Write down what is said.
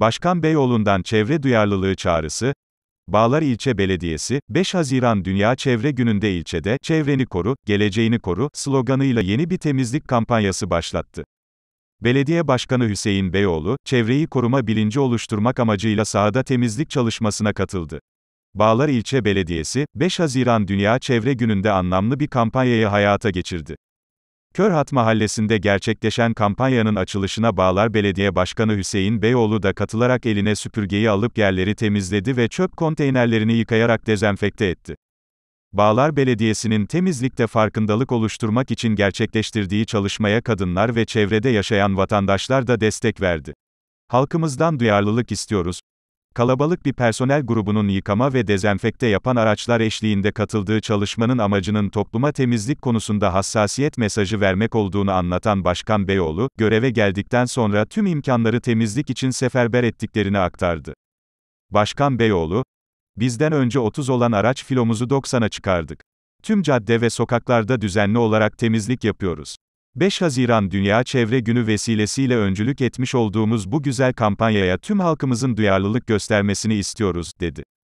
Başkan Beyoğlu'ndan çevre duyarlılığı çağrısı, Bağlar İlçe Belediyesi, 5 Haziran Dünya Çevre Günü'nde ilçede "Çevreni koru, geleceğini koru" sloganıyla yeni bir temizlik kampanyası başlattı. Belediye Başkanı Hüseyin Beyoğlu, çevreyi koruma bilinci oluşturmak amacıyla sahada temizlik çalışmasına katıldı. Bağlar İlçe Belediyesi, 5 Haziran Dünya Çevre Günü'nde anlamlı bir kampanyayı hayata geçirdi. Körhat Mahallesi'nde gerçekleşen kampanyanın açılışına Bağlar Belediye Başkanı Hüseyin Beyoğlu da katılarak eline süpürgeyi alıp yerleri temizledi ve çöp konteynerlerini yıkayarak dezenfekte etti. Bağlar Belediyesi'nin temizlikte farkındalık oluşturmak için gerçekleştirdiği çalışmaya kadınlar ve çevrede yaşayan vatandaşlar da destek verdi. Halkımızdan duyarlılık istiyoruz, Kalabalık bir personel grubunun yıkama ve dezenfekte yapan araçlar eşliğinde katıldığı çalışmanın amacının topluma temizlik konusunda hassasiyet mesajı vermek olduğunu anlatan Başkan Beyoğlu, göreve geldikten sonra tüm imkanları temizlik için seferber ettiklerini aktardı. Başkan Beyoğlu, bizden önce 30 olan araç filomuzu 90'a çıkardık. Tüm cadde ve sokaklarda düzenli olarak temizlik yapıyoruz. 5 Haziran Dünya Çevre Günü vesilesiyle öncülük etmiş olduğumuz bu güzel kampanyaya tüm halkımızın duyarlılık göstermesini istiyoruz, dedi.